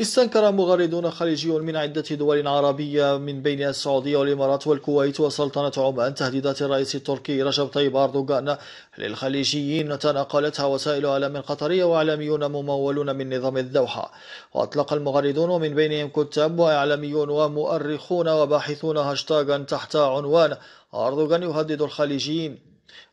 استنكر مغردون خليجيون من عدة دول عربية من بين السعودية والإمارات والكويت وسلطنة عمان تهديدات الرئيس التركي رجب طيب أردوغان للخليجيين تناقلتها وسائل إعلام قطرية وإعلاميون ممولون من نظام الدوحة وأطلق المغردون ومن بينهم كتاب وإعلاميون ومؤرخون وباحثون هاشتاغا تحت عنوان أردوغان يهدد الخليجيين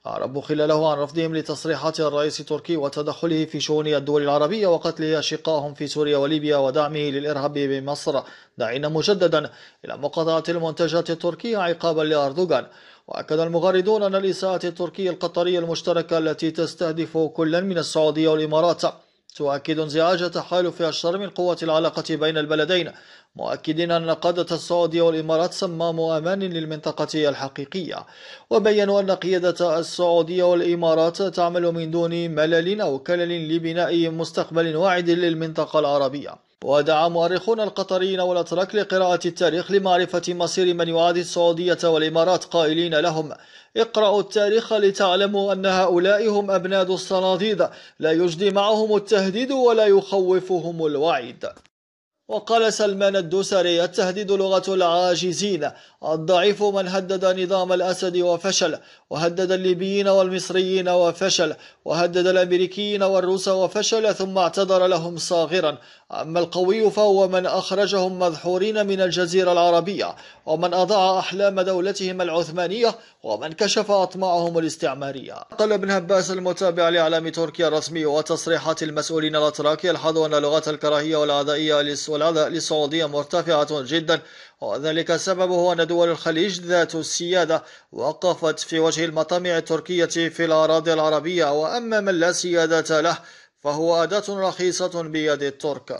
أعرب خلاله عن رفضهم لتصريحات الرئيس التركي وتدخله في شؤون الدول العربية وقتل أشقائهم في سوريا وليبيا ودعمه للإرهاب بمصر داعين مجددا إلى مقاطعة المنتجات التركية عقابا لأردوغان وأكد المغردون أن الإساءة التركية القطرية المشتركة التي تستهدف كلا من السعودية والإمارات تؤكد انزعاج تحالف الشرم من قوة العلاقة بين البلدين مؤكدين أن قادة السعودية والإمارات صماموا أمان للمنطقة الحقيقية وبينوا أن قيادة السعودية والإمارات تعمل من دون ملل أو كلل لبناء مستقبل واعد للمنطقة العربية ودعا مؤرخون القطريين والأتراك لقراءة التاريخ لمعرفة مصير من يعادي السعودية والإمارات قائلين لهم اقرأوا التاريخ لتعلموا أن هؤلاء هم أبناد الصناديد لا يجدي معهم التهديد ولا يخوفهم الوعيد وقال سلمان الدوسري التهديد لغة العاجزين الضعيف من هدد نظام الأسد وفشل وهدد الليبيين والمصريين وفشل وهدد الأمريكيين والروس وفشل ثم اعتذر لهم صاغرا أما القوي فهو من أخرجهم مذحورين من الجزيرة العربية ومن أضاع أحلام دولتهم العثمانية ومن كشف أطماعهم الاستعمارية قال ابن هباس المتابع لإعلام تركيا الرسمي وتصريحات المسؤولين الأتراك يلحظ أن لغات الكراهية والعدائية للسعودية مرتفعة جدا وذلك سببه أن دول الخليج ذات السيادة وقفت في وجه المطامع التركية في الأراضي العربية وأما من لا سيادة له فهو أداة رخيصة بيد الترك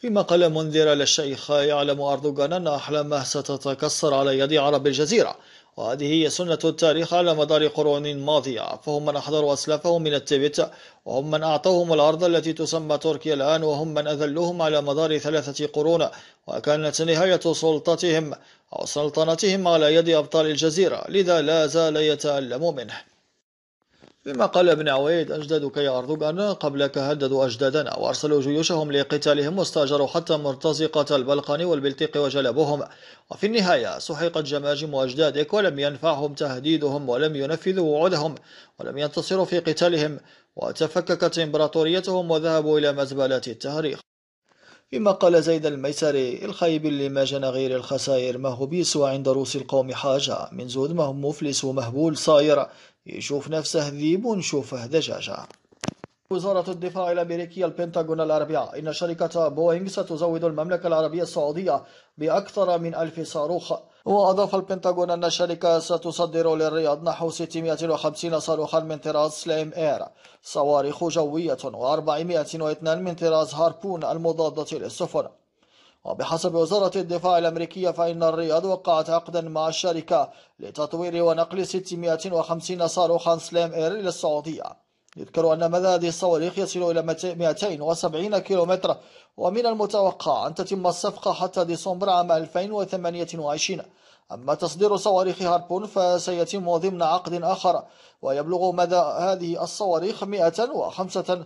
فيما قال منذر للشيخ يعلم أردوغان أن أحلامه ستتكسر على يد عرب الجزيرة وهذه هي سنة التاريخ على مدار قرون ماضية فهم من أحضروا أسلافهم من التبت وهم من أعطوهم الأرض التي تسمى تركيا الآن وهم من أذلوهم على مدار ثلاثة قرون وكانت نهاية سلطتهم أو سلطنتهم على يد أبطال الجزيرة لذا لا زال يتألم منه فيما قال ابن عويد أجدادك أردوغان قبلك هددوا أجدادنا وأرسلوا جيوشهم لقتالهم واستأجروا حتى مرتزقة البلقان والبلطيق وجلبوهم وفي النهاية سحقت جماجم أجدادك ولم ينفعهم تهديدهم ولم ينفذوا وعودهم ولم ينتصروا في قتالهم وتفككت إمبراطوريتهم وذهبوا إلى مزبلات التاريخ فيما قال زيد الميسري الخيب اللي ما جنى غير الخسائر ما هو بيسوى عند رؤوس القوم حاجة من زود ما هم مفلس ومهبول صاير يشوف نفسه ذيب ونشوفه دجاجة وزارة الدفاع الأمريكية البنتاغون الأربعاء إن شركة بوينغ ستزود المملكة العربية السعودية بأكثر من ألف صاروخ وأضاف البنتاغون أن الشركة ستصدر للرياض نحو 650 صاروخا من طراز سليم إير صواريخ جوية و402 من طراز هاربون المضادة للسفن وبحسب وزارة الدفاع الأمريكية فإن الرياض وقعت عقدا مع الشركة لتطوير ونقل 650 صاروخا سلام إير إلى السعودية يذكر أن مدى هذه الصواريخ يصل إلى 270 كيلومتر ومن المتوقع أن تتم الصفقة حتى ديسمبر عام 2028 أما تصدير صواريخ هاربون فسيتم ضمن عقد آخر ويبلغ مدى هذه الصواريخ 105